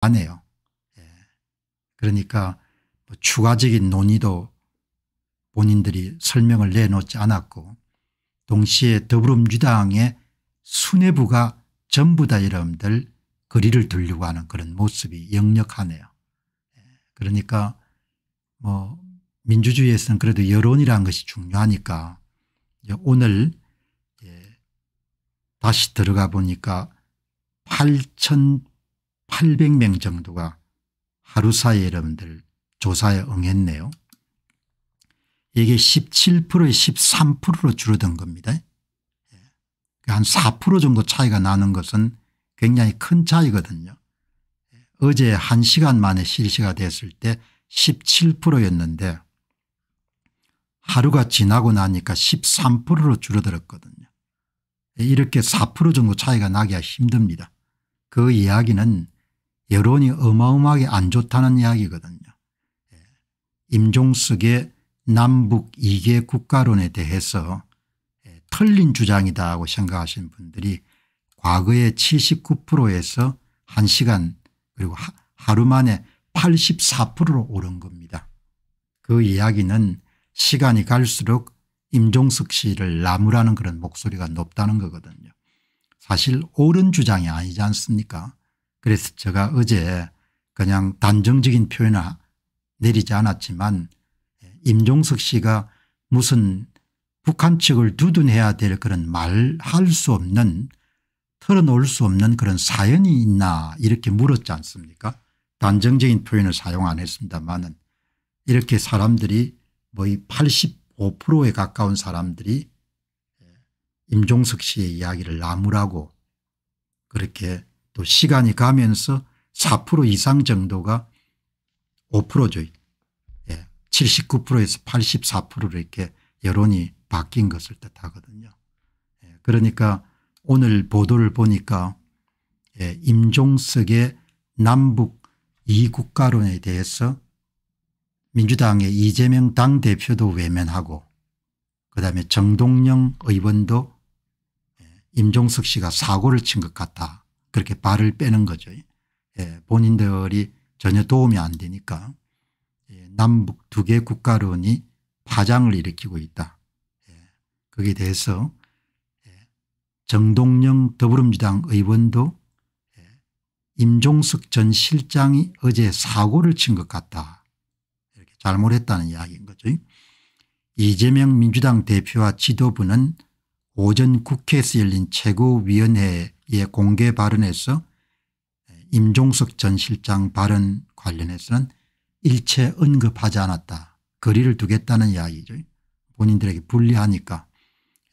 안 해요. 예. 그러니까 뭐 추가적인 논의도 본인들이 설명을 내놓지 않았고 동시에 더불어민주당의 수뇌부가 전부 다 여러분들 거리를 두려고 하는 그런 모습이 역력하네요. 예. 그러니까 뭐 민주주의에서는 그래도 여론이라는 것이 중요하니까 오늘 예, 다시 들어가 보니까 800명 정도가 하루 사이에 여러분들 조사에 응했네요. 이게 17%에 13%로 줄어든 겁니다. 예. 한4% 정도 차이가 나는 것은 굉장히 큰 차이거든요. 예. 어제 1시간 만에 실시가 됐을 때 17%였는데 하루가 지나고 나니까 13%로 줄어들었거든요. 예, 이렇게 4% 정도 차이가 나기가 힘듭니다. 그 이야기는 여론이 어마어마하게 안 좋다는 이야기거든요. 예. 임종석의 남북 이계 국가론에 대해서 예, 틀린 주장이다고 생각하시는 분들이 과거의 79%에서 1시간 그리고 하루 만에 84%로 오른 겁니다. 그 이야기는 시간이 갈수록 임종석 씨를 나무라는 그런 목소리가 높다는 거거든요. 사실 옳은 주장이 아니지 않습니까 그래서 제가 어제 그냥 단정적인 표현을 내리지 않았지만 예, 임종석 씨가 무슨 북한 측을 두둔해야 될 그런 말할 수 없는 털어놓을 수 없는 그런 사연이 있나 이렇게 물었지 않습니까 단정적인 표현을 사용 안 했습니다만 이렇게 사람들이 거의 85%에 가까운 사람들이 예, 임종석 씨의 이야기를 나무라고 그렇게 또 시간이 가면서 4% 이상 정도가 5%죠. 예. 79%에서 84%로 이렇게 여론이 바뀐 것을 뜻하거든요. 예. 그러니까 오늘 보도를 보니까 예. 임종석의 남북 이국가론에 대해서 민주당의 이재명 당대표도 외면하고 그다음에 정동영 의원도 예, 임종석 씨가 사고를 친 것 같다 그렇게 발을 빼는 거죠. 예, 본인들이 전혀 도움이 안 되니까 예, 남북 두 개 국가론이 파장을 일으키고 있다. 예, 거기에 대해서 예, 정동영 더불어민주당 의원도 예, 임종석 전 실장이 어제 사고를 친 것 같다. 이렇게 잘못했다는 이야기인 거죠. 이재명 민주당 대표와 지도부는 오전 국회에서 열린 최고위원회에 이에 예, 공개 발언에서 임종석 전 실장 발언 관련해서는 일체 언급하지 않았다. 거리를 두겠다는 이야기죠. 본인들에게 불리하니까.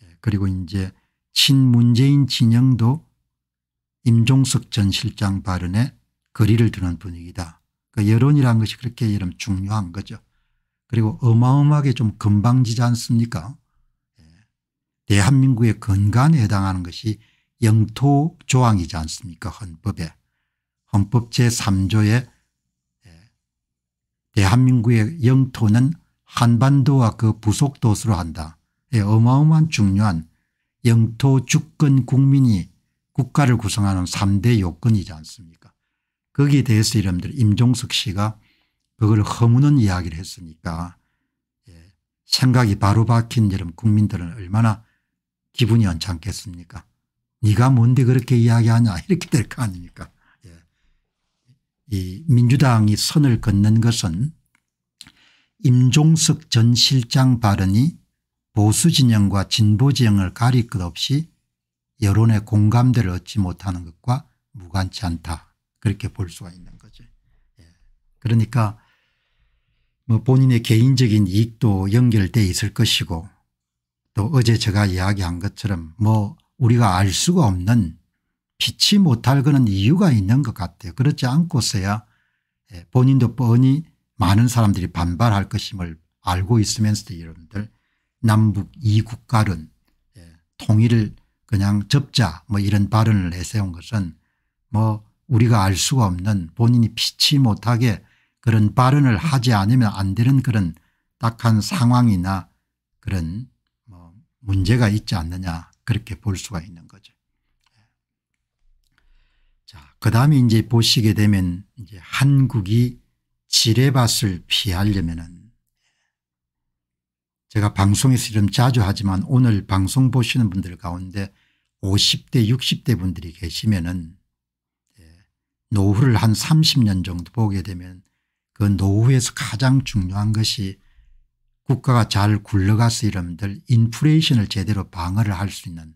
예, 그리고 이제 친문재인 진영도 임종석 전 실장 발언에 거리를 두는 분위기다. 그 여론이라는 것이 그렇게 이름 중요한 거죠. 그리고 어마어마하게 좀 건방지지 않습니까? 예, 대한민국의 건강에 해당하는 것이 영토 조항이지 않습니까 헌법에. 헌법 제3조에 예, 대한민국의 영토는 한반도와 그 부속도수로 한다. 예, 어마어마한 중요한 영토 주권 국민이 국가를 구성하는 3대 요건이지 않습니까 거기에 대해서 여러분들 임종석 씨가 그걸 허무는 이야기를 했으니까 예, 생각이 바로 박힌 여러분 국민들은 얼마나 기분이 안짢겠습니까 네가 뭔데 그렇게 이야기하냐 이렇게 될 거 아닙니까 예. 이 민주당이 선을 긋는 것은 임종석 전 실장 발언이 보수진영과 진보진영을 가릴 것 없이 여론의 공감대를 얻지 못하는 것과 무관치 않다 그렇게 볼 수가 있는 거죠. 예. 그러니까 뭐 본인의 개인적인 이익도 연결돼 있을 것이고 또 어제 제가 이야기한 것처럼 뭐 우리가 알 수가 없는 피치 못할 그런 이유가 있는 것 같아요. 그렇지 않고서야 예, 본인도 뻔히 많은 사람들이 반발할 것임을 알고 있으면서도 여러분들 남북 이국가론 예, 통일을 그냥 접자 뭐 이런 발언을 내세운 것은 뭐 우리가 알 수가 없는 본인이 피치 못하게 그런 발언을 하지 않으면 안 되는 그런 딱한 상황이나 그런 뭐 문제가 있지 않느냐 그렇게 볼 수가 있는 거죠. 예. 자, 그 다음에 이제 보시게 되면 이제 한국이 지뢰밭을 피하려면은 예. 제가 방송에서 좀 자주 하지만 오늘 방송 보시는 분들 가운데 50대 60대 분들이 계시면은 예, 노후를 한 30년 정도 보게 되면 그 노후에서 가장 중요한 것이 국가가 잘 굴러가서 이름들 인플레이션을 제대로 방어를 할 수 있는